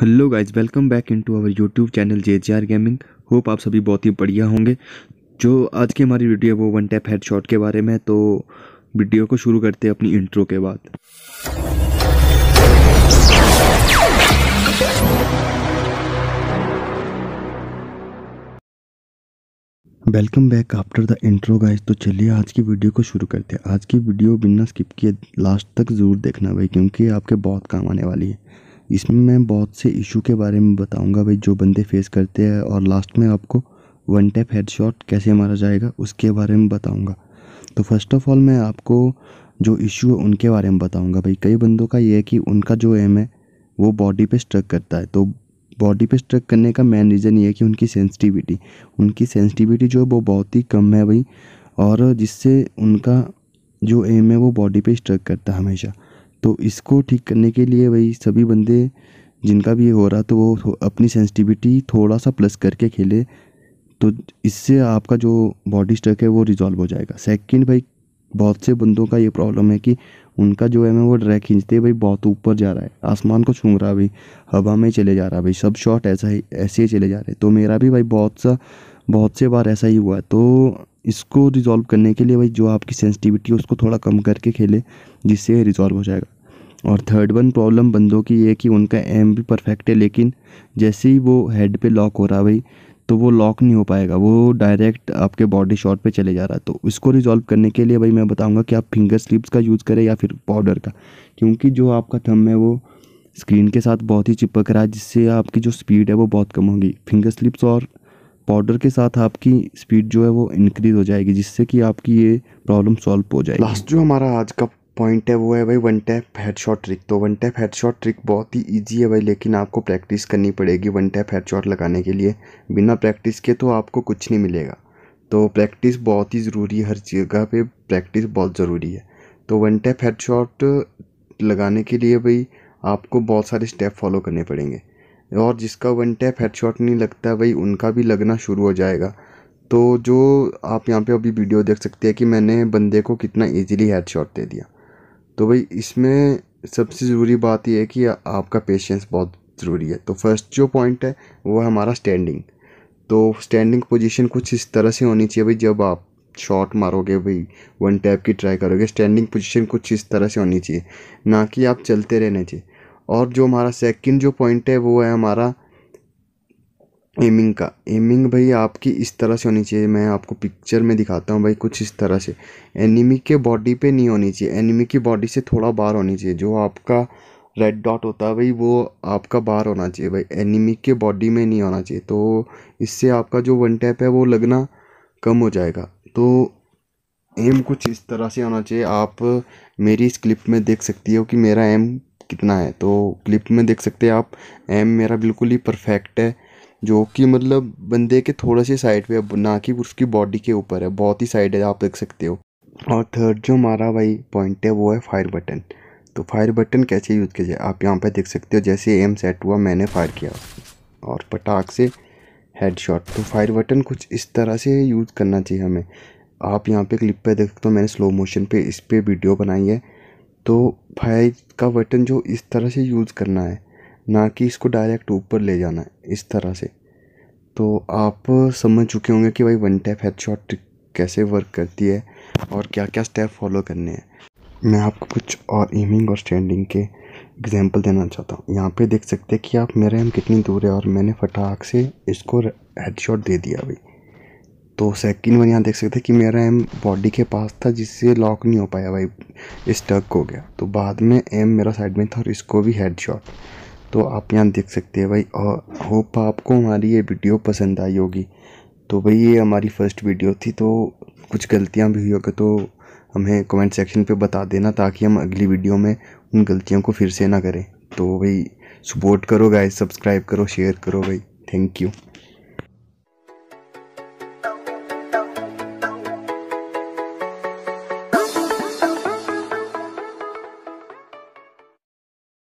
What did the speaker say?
hello guys welcome back in to our YouTube channel J J R gaming hope आप सभी बहुत ही बढ़िया होंगे जो आज की हमारी वीडियो है वो वन टैप हेड शॉट के बारे में तो वीडियो को शुरू करते हैं अपनी इंट्रो के बाद welcome back after the intro guys तो चलिए आज की वीडियो को शुरू करते हैं आज की वीडियो बिना स्किप किए लास्ट तक ज़रूर देखना भाई क्योंकि आपके बहुत काम आने वाली है इसमें मैं बहुत से इशू के बारे में बताऊंगा भाई जो बंदे फेस करते हैं और लास्ट में आपको वन टैप हेडशॉट कैसे मारा जाएगा उसके बारे में बताऊंगा तो फर्स्ट ऑफ़ ऑल मैं आपको जो इशू है उनके बारे में बताऊंगा भाई कई बंदों का ये है कि उनका जो एम है वो बॉडी पे स्ट्रक करता है तो बॉडी पे स्ट्रक करने का मेन रीज़न ये है कि उनकी सेंसिटिविटी उनकी सेंसिटिविटी जो है वो बहुत ही कम है भाई और जिससे उनका जो एम है वो बॉडी पे स्ट्रक करता है हमेशा तो इसको ठीक करने के लिए भाई सभी बंदे जिनका भी ये हो रहा तो वो अपनी सेंसिटिविटी थोड़ा सा प्लस करके खेले तो इससे आपका जो बॉडी स्ट्रक है वो रिजॉल्व हो जाएगा सेकंड भाई बहुत से बंदों का ये प्रॉब्लम है कि उनका जो है वो ड्रैक खींचते भाई बहुत ऊपर जा रहा है आसमान को छू रहा भाई हवा में चले जा रहा भाई सब शॉट ऐसा ही ऐसे ही चले जा रहे तो मेरा भी भाई बहुत सा बहुत से बार ऐसा ही हुआ है तो इसको रिज़ॉल्व करने के लिए भाई जो आपकी सेंसिटिविटी है उसको थोड़ा कम करके खेलें जिससे रिज़ॉल्व हो जाएगा और थर्ड वन प्रॉब्लम बंदों की ये कि उनका एम भी परफेक्ट है लेकिन जैसे ही वो हेड पे लॉक हो रहा है भाई तो वो लॉक नहीं हो पाएगा वो डायरेक्ट आपके बॉडी शॉट पे चले जा रहा तो इसको रिजॉल्व करने के लिए भाई मैं बताऊंगा कि आप फिंगर स्लिप्स का यूज़ करें या फिर पाउडर का क्योंकि जो आपका थम है वो स्क्रीन के साथ बहुत ही चिपक रहा है जिससे आपकी जो स्पीड है वो बहुत कम होगी फिंगर स्लिप्स और पाउडर के साथ आपकी स्पीड जो है वो इंक्रीज हो जाएगी जिससे कि आपकी ये प्रॉब्लम सॉल्व हो जाएगी लास्ट जो हमारा आज का पॉइंट है वो है भाई one tap head shot trick तो one tap head shot trick बहुत ही ईजी है भाई लेकिन आपको प्रैक्टिस करनी पड़ेगी वन टैप हेड शॉट लगाने के लिए बिना प्रैक्टिस के तो आपको कुछ नहीं मिलेगा तो प्रैक्टिस बहुत ही ज़रूरी है हर जगह पे प्रैक्टिस बहुत ज़रूरी है तो वन टैप हेड शॉट लगाने के लिए भाई आपको बहुत सारे स्टेप फॉलो करने पड़ेंगे और जिसका वन टैप हेडशॉट नहीं लगता है वही उनका भी लगना शुरू हो जाएगा तो जो आप यहाँ पे अभी वीडियो देख सकते हैं कि मैंने बंदे को कितना इजीली हेडशॉट दे दिया तो भाई इसमें सबसे ज़रूरी बात यह है कि आपका पेशेंस बहुत ज़रूरी है तो फर्स्ट जो पॉइंट है वो है हमारा स्टैंडिंग तो स्टैंडिंग पोजीशन कुछ इस तरह से होनी चाहिए भाई जब आप शॉट मारोगे भाई वन टैप की ट्राई करोगे स्टैंडिंग पोजीशन कुछ इस तरह से होनी चाहिए ना कि आप चलते रहने चाहिए और जो हमारा सेकंड जो पॉइंट है वो है हमारा एमिंग का एमिंग भाई आपकी इस तरह से होनी चाहिए मैं आपको पिक्चर में दिखाता हूँ भाई कुछ इस तरह से एनिमी के बॉडी पे नहीं होनी चाहिए एनिमी की बॉडी से थोड़ा बाहर होनी चाहिए जो आपका रेड डॉट होता है भाई वो आपका बाहर होना चाहिए भाई एनिमी के बॉडी में नहीं होना चाहिए तो इससे आपका जो वन टैप है वो लगना कम हो जाएगा तो एम कुछ इस तरह से होना चाहिए आप मेरी इस क्लिप में देख सकती हो कि मेरा एम कितना है तो क्लिप में देख सकते हैं आप एम मेरा बिल्कुल ही परफेक्ट है जो कि मतलब बंदे के थोड़ा से साइड पे ना कि उसकी बॉडी के ऊपर है बहुत ही साइड है आप देख सकते हो और थर्ड जो हमारा भाई पॉइंट है वो है फायर बटन तो फायर बटन कैसे यूज़ किया जाए आप यहाँ पर देख सकते हो जैसे एम सेट हुआ मैंने फायर किया और पटाख से हेड शॉट तो फायर बटन कुछ इस तरह से यूज़ करना चाहिए हमें आप यहाँ पे क्लिप पे देख सकते हो मैंने स्लो मोशन पे इस पर वीडियो बनाई है तो फायर का बटन जो इस तरह से यूज़ करना है ना कि इसको डायरेक्ट ऊपर ले जाना है इस तरह से तो आप समझ चुके होंगे कि भाई वन टैप हेड शॉट कैसे वर्क करती है और क्या क्या स्टेप फॉलो करने हैं मैं आपको कुछ और एमिंग और स्टैंडिंग के एग्जांपल देना चाहता हूँ यहाँ पे देख सकते हैं कि आप मेरे हम कितनी दूर है और मैंने फटाक से इसको शॉट दे दिया भाई तो सेकंड वन यहाँ देख सकते हैं कि मेरा एम बॉडी के पास था जिससे लॉक नहीं हो पाया भाई स्टक हो गया तो बाद में एम मेरा साइड में था और इसको भी हेड शॉट तो आप यहाँ देख सकते हैं भाई और होप आपको हमारी ये वीडियो पसंद आई होगी तो भाई ये हमारी फ़र्स्ट वीडियो थी तो कुछ गलतियाँ भी हुई होगी तो हमें कमेंट सेक्शन पे बता देना ताकि हम अगली वीडियो में उन गलतियों को फिर से ना करें तो भाई सपोर्ट करो गाइस सब्सक्राइब करो शेयर करो भाई थैंक यू